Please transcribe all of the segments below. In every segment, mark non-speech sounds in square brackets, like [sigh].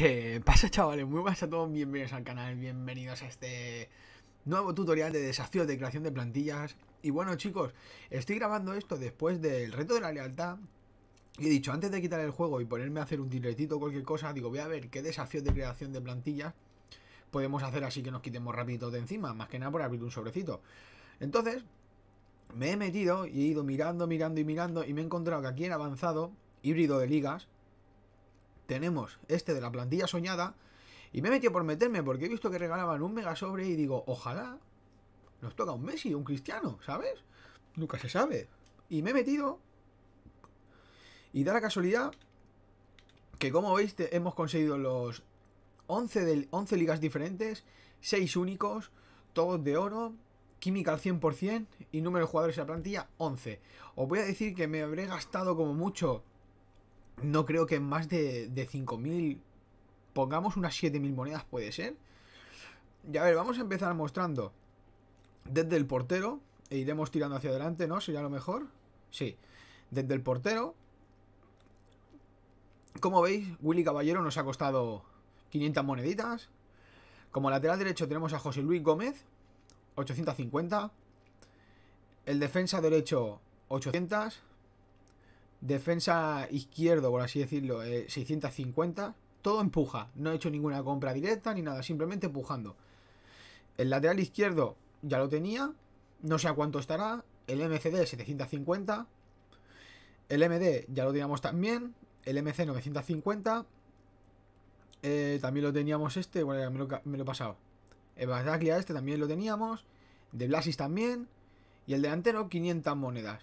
¿Qué [laughs] pasa chavales? Muy buenas a todos, bienvenidos al canal, bienvenidos a este nuevo tutorial de desafíos de creación de plantillas Y bueno chicos, estoy grabando esto después del reto de la lealtad Y he dicho, antes de quitar el juego y ponerme a hacer un directito o cualquier cosa Digo, voy a ver qué desafío de creación de plantillas podemos hacer así que nos quitemos rapidito de encima Más que nada por abrir un sobrecito Entonces, me he metido y he ido mirando, mirando y mirando Y me he encontrado que aquí en avanzado, híbrido de ligas tenemos este de la plantilla soñada. Y me he metido por meterme porque he visto que regalaban un mega sobre y digo, ojalá nos toca un Messi, un Cristiano, ¿sabes? Nunca se sabe. Y me he metido. Y da la casualidad que como veis hemos conseguido los 11, del, 11 ligas diferentes, 6 únicos, todos de oro, química al 100% y número de jugadores en la plantilla 11. Os voy a decir que me habré gastado como mucho no creo que más de, de 5.000, pongamos unas 7.000 monedas puede ser. Y a ver, vamos a empezar mostrando desde el portero, e iremos tirando hacia adelante, ¿no? Sería lo mejor. Sí, desde el portero. Como veis, Willy Caballero nos ha costado 500 moneditas. Como lateral derecho tenemos a José Luis Gómez, 850. El defensa derecho, 800. Defensa izquierdo, por así decirlo, 650. Eh, todo empuja. No he hecho ninguna compra directa ni nada, simplemente empujando. El lateral izquierdo ya lo tenía. No sé a cuánto estará. El MCD 750. El MD ya lo teníamos también. El MC 950. Eh, también lo teníamos este. Bueno, me lo, me lo he pasado. El Bataglia este también lo teníamos. De Blasis también. Y el delantero 500 monedas.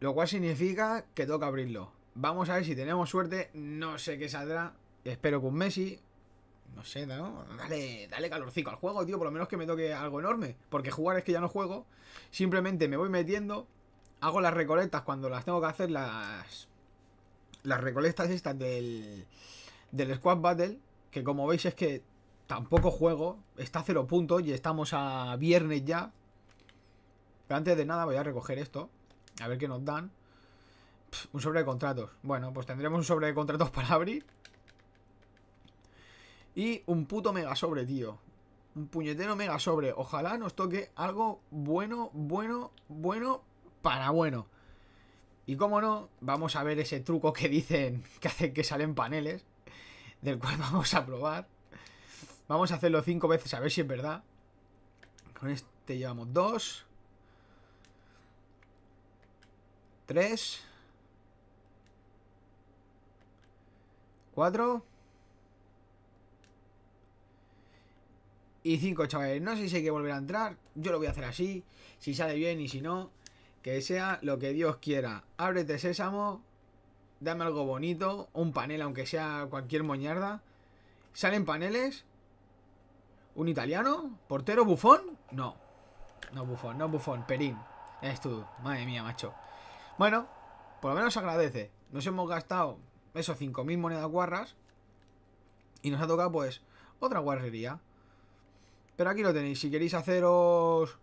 Lo cual significa que toca abrirlo. Vamos a ver si tenemos suerte. No sé qué saldrá. Espero que un Messi. No sé, ¿no? Dale, dale calorcico al juego, tío. Por lo menos que me toque algo enorme. Porque jugar es que ya no juego. Simplemente me voy metiendo. Hago las recolectas cuando las tengo que hacer. Las, las recolectas estas del, del Squad Battle. Que como veis es que tampoco juego. Está a cero puntos y estamos a viernes ya. Pero antes de nada voy a recoger esto. A ver qué nos dan. un sobre de contratos. Bueno, pues tendremos un sobre de contratos [laughs] para abrir. Y un puto mega sobre, tío. Un puñetero mega sobre. Ojalá nos toque algo bueno, bueno, bueno, para bueno. Y como no, vamos a ver ese truco que dicen [laughs] que hace que salen paneles. Del cual [laughs] vamos a probar. Vamos a hacerlo cinco veces a ver si es verdad. Con este llevamos dos. 3 4 y 5 chavales no sé si hay que volver a entrar yo lo voy a hacer así si sale bien y si no que sea lo que Dios quiera ábrete sésamo dame algo bonito un panel aunque sea cualquier moñarda salen paneles un italiano portero bufón no no bufón no bufón perín es tú madre mía macho bueno, por lo menos agradece. Nos hemos gastado esos 5.000 monedas guarras. Y nos ha tocado, pues, otra guarrería. Pero aquí lo tenéis. Si queréis haceros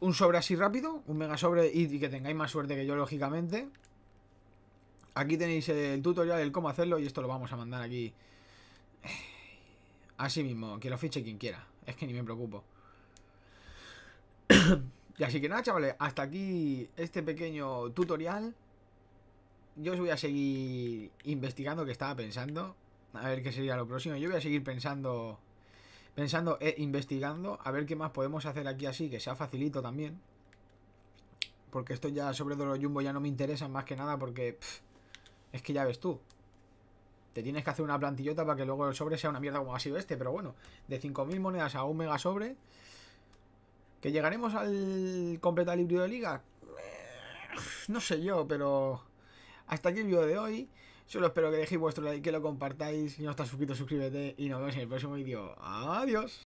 un sobre así rápido, un mega sobre y que tengáis más suerte que yo, lógicamente. Aquí tenéis el tutorial, del cómo hacerlo y esto lo vamos a mandar aquí. [sighs] Así mismo, que lo fiche quien quiera. Es que ni me preocupo. Y así que nada, chavales, hasta aquí este pequeño tutorial. Yo os voy a seguir investigando que estaba pensando. A ver qué sería lo próximo. Yo voy a seguir pensando, pensando e investigando. A ver qué más podemos hacer aquí así, que sea facilito también. Porque esto ya sobre todo los jumbo ya no me interesa más que nada porque... es que ya ves tú. Te tienes que hacer una plantillota para que luego el sobre sea una mierda como ha sido este. Pero bueno, de 5.000 monedas a un mega sobre... ¿Que llegaremos al completo el de liga? Eh, no sé yo, pero hasta aquí el vídeo de hoy. Solo espero que dejéis vuestro like, que lo compartáis. Si no estás suscrito, suscríbete y nos vemos en el próximo vídeo. Adiós.